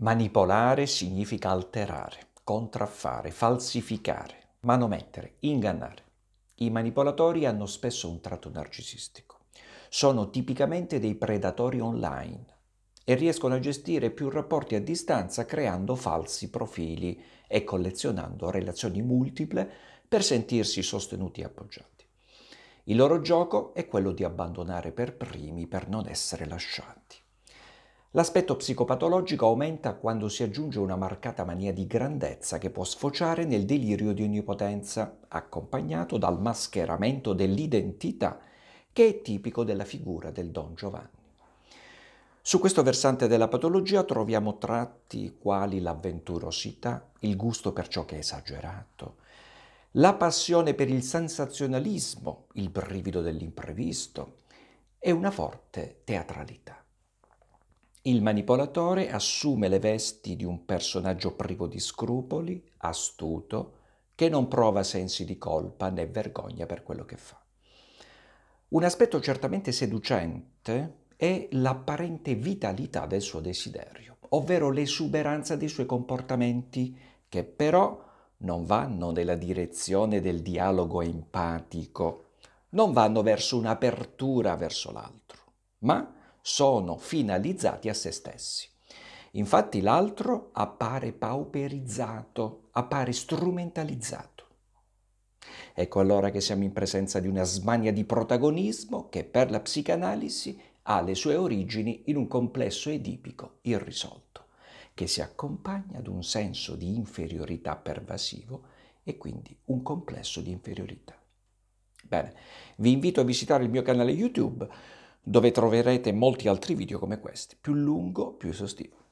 Manipolare significa alterare, contraffare, falsificare, manomettere, ingannare. I manipolatori hanno spesso un tratto narcisistico. Sono tipicamente dei predatori online e riescono a gestire più rapporti a distanza creando falsi profili e collezionando relazioni multiple per sentirsi sostenuti e appoggiati. Il loro gioco è quello di abbandonare per primi per non essere lasciati. L'aspetto psicopatologico aumenta quando si aggiunge una marcata mania di grandezza che può sfociare nel delirio di onnipotenza, accompagnato dal mascheramento dell'identità che è tipico della figura del Don Giovanni. Su questo versante della patologia troviamo tratti quali l'avventurosità, il gusto per ciò che è esagerato, la passione per il sensazionalismo, il brivido dell'imprevisto e una forte teatralità. Il manipolatore assume le vesti di un personaggio privo di scrupoli, astuto, che non prova sensi di colpa né vergogna per quello che fa. Un aspetto certamente seducente è l'apparente vitalità del suo desiderio, ovvero l'esuberanza dei suoi comportamenti che però non vanno nella direzione del dialogo empatico, non vanno verso un'apertura verso l'altro, ma sono finalizzati a se stessi. Infatti l'altro appare pauperizzato, appare strumentalizzato. Ecco allora che siamo in presenza di una smania di protagonismo che per la psicanalisi ha le sue origini in un complesso edipico irrisolto, che si accompagna ad un senso di inferiorità pervasivo e quindi un complesso di inferiorità. Bene, vi invito a visitare il mio canale YouTube dove troverete molti altri video come questi, più lungo, più esaustivo.